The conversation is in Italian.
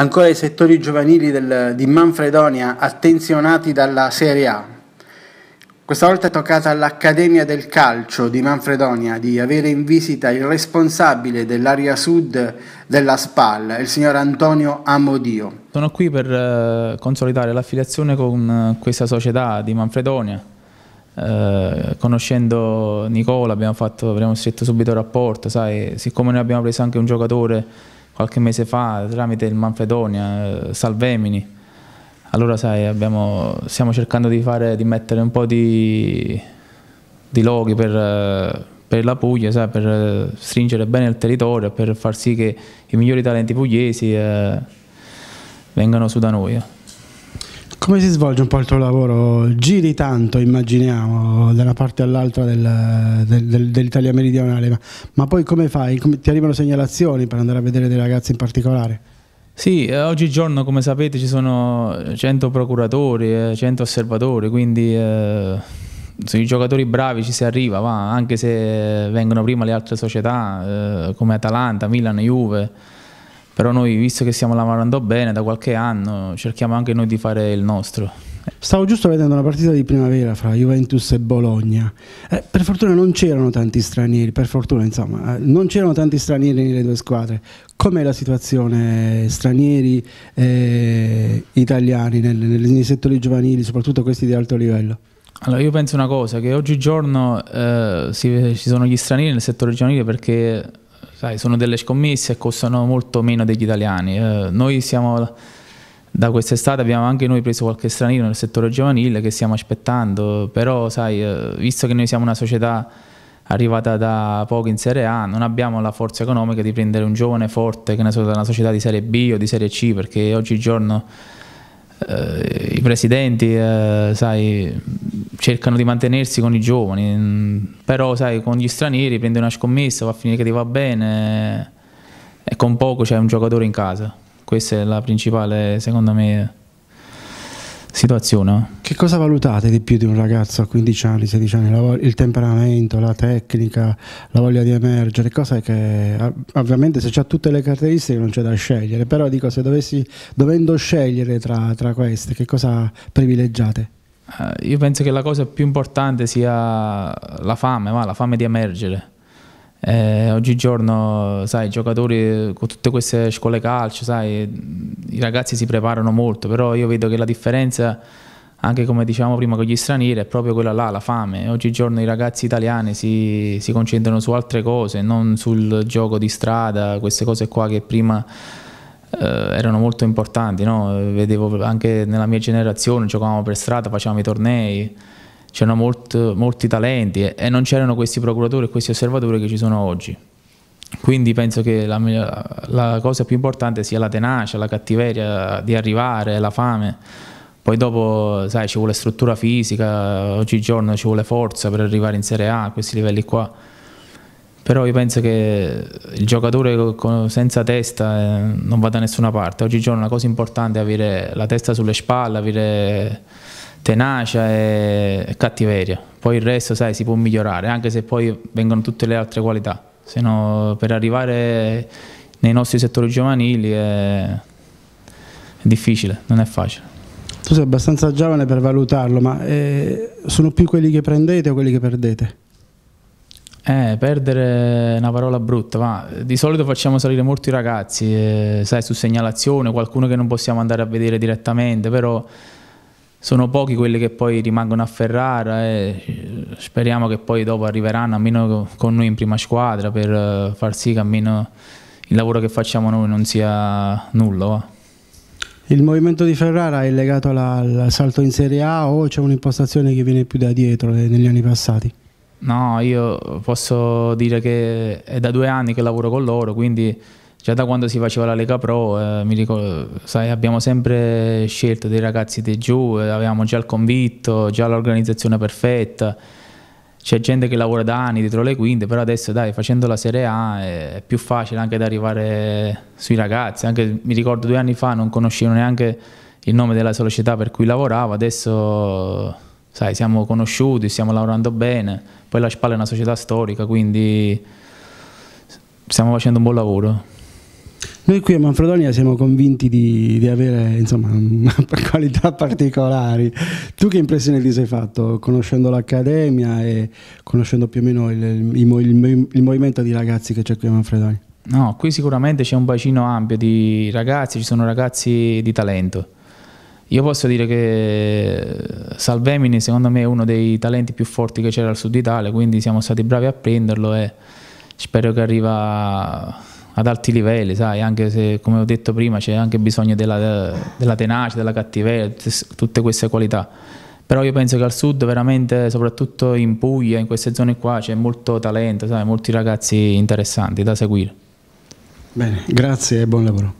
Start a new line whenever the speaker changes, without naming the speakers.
ancora i settori giovanili del, di Manfredonia attenzionati dalla Serie A. Questa volta è toccata all'Accademia del Calcio di Manfredonia di avere in visita il responsabile dell'area sud della SPAL, il signor Antonio Amodio.
Sono qui per eh, consolidare l'affiliazione con eh, questa società di Manfredonia. Eh, conoscendo Nicola abbiamo, fatto, abbiamo stretto subito il rapporto, sai, siccome noi abbiamo preso anche un giocatore qualche mese fa tramite il Manfredonia, eh, Salvemini. Allora sai, abbiamo, stiamo cercando di, fare, di, mettere un po' di, di loghi per, eh, per la Puglia, sai, per eh, stringere bene il territorio, per far sì che i migliori talenti pugliesi eh, vengano su da noi.
Come si svolge un po' il tuo lavoro? Giri tanto, immaginiamo, da una parte all'altra del, del, del, dell'Italia meridionale, ma, ma, poi come fai? Come, ti arrivano segnalazioni per andare a vedere dei ragazzi in particolare?
Sì, eh, oggigiorno come sapete ci sono 100 procuratori, 100 eh, osservatori, quindi eh, sui giocatori bravi ci si arriva, va, anche se vengono prima le altre società eh, come Atalanta, Milan, Juve però noi visto che stiamo lavorando bene da qualche anno cerchiamo anche noi di fare il nostro.
Stavo giusto vedendo una partita di primavera fra Juventus e Bologna. Eh, per fortuna non c'erano tanti stranieri, per fortuna insomma, eh, non c'erano tanti stranieri nelle due squadre. Com'è la situazione stranieri e eh, italiani nel, nel, nei settori giovanili, soprattutto questi di alto livello?
Allora, io penso una cosa, che oggigiorno eh, si, ci sono gli stranieri nel settore giovanile perché sai, sono delle scommesse e costano molto meno degli italiani. Eh, noi siamo da quest'estate abbiamo anche noi preso qualche straniero nel settore giovanile che stiamo aspettando, però sai, eh, visto che noi siamo una società arrivata da poco in Serie A, non abbiamo la forza economica di prendere un giovane forte, che ne so, da una società di Serie B o di Serie C, perché oggigiorno eh, i presidenti eh, sai, cercano di mantenersi con i giovani, mm, però sai, con gli stranieri prende una scommessa, va a finire che ti va bene eh, e con poco c'è un giocatore in casa. Questa è la principale, secondo me, situazione. Che cosa valutate di
più di un ragazzo a 15 anni, 16 anni? il temperamento, la tecnica, la voglia di emergere, cose che ah, ovviamente se c'ha tutte le caratteristiche non c'è da scegliere, però dico se dovessi, dovendo scegliere tra, tra queste, che cosa privilegiate?
Uh, io penso che la cosa più importante sia la fame, ma la fame di emergere eh, oggigiorno, sai, i giocatori con tutte queste scuole calcio, sai, i ragazzi si preparano molto, però io vedo che la differenza, anche come dicevamo prima con gli stranieri, è proprio quella là, la fame. Oggigiorno i ragazzi italiani si, si concentrano su altre cose, non sul gioco di strada, queste cose qua che prima... Eh, erano molto importanti, no? vedevo anche nella mia generazione, giocavamo per strada, facevamo i tornei, c'erano molt, molti talenti e non c'erano questi procuratori e questi osservatori che ci sono oggi. Quindi penso che la, la, cosa più importante sia la tenacia, la cattiveria di arrivare, la fame. Poi dopo, sai, ci vuole struttura fisica, oggigiorno ci vuole forza per arrivare in Serie A, a questi livelli qua. Però io penso che il giocatore senza testa eh, non va da nessuna parte. Oggigiorno la cosa importante è avere la testa sulle spalle, avere tenacia e cattiveria. Poi il resto, sai, si può migliorare, anche se poi vengono tutte le altre qualità. Se no, per arrivare nei nostri settori giovanili è... è difficile, non è facile.
Tu sei abbastanza giovane per valutarlo, ma eh, sono più quelli che prendete o quelli che perdete?
Eh, perdere è una parola brutta, ma di solito facciamo salire molti ragazzi, eh, sai, su segnalazione, qualcuno che non possiamo andare a vedere direttamente, però sono pochi quelli che poi rimangono a Ferrara e eh, speriamo che poi dopo arriveranno almeno con noi in prima squadra per eh, far sì che almeno il lavoro che facciamo noi non sia nullo.
Il movimento di Ferrara è legato alla, al salto in Serie A o c'è un'impostazione che viene più da dietro eh, negli anni passati?
No, io posso dire che è da due anni che lavoro con loro, quindi già da quando si faceva la Lega Pro, eh, mi ricordo, sai, abbiamo sempre scelto dei ragazzi di giù, eh, avevamo già il convitto, già l'organizzazione perfetta. C'è gente che lavora da anni dietro le quinte, però adesso dai, facendo la Serie A eh, è più facile anche da arrivare sui ragazzi. Anche, mi ricordo due anni fa non conoscevo neanche il nome della società per cui lavoravo, adesso sai, siamo conosciuti, stiamo lavorando bene. Poi la Spalla è una società storica, quindi stiamo facendo un buon lavoro.
Noi qui a Manfredonia siamo convinti di, di avere insomma, qualità particolari. Tu che impressione ti sei fatto conoscendo l'accademia e conoscendo più o meno il, il, il, il movimento
di ragazzi che c'è qui a Manfredonia? No, qui sicuramente c'è un bacino ampio di ragazzi, ci sono ragazzi di talento. Io posso dire che Salvemini secondo me è uno dei talenti più forti che c'era al sud Italia, quindi siamo stati bravi a prenderlo e spero che arriva ad alti livelli, sai, anche se come ho detto prima c'è anche bisogno della, della tenacia, della cattiveria, tutte queste qualità. Però io penso che al sud veramente, soprattutto in Puglia, in queste zone qua, c'è molto talento, sai, molti ragazzi interessanti da seguire.
Bene, grazie e buon lavoro.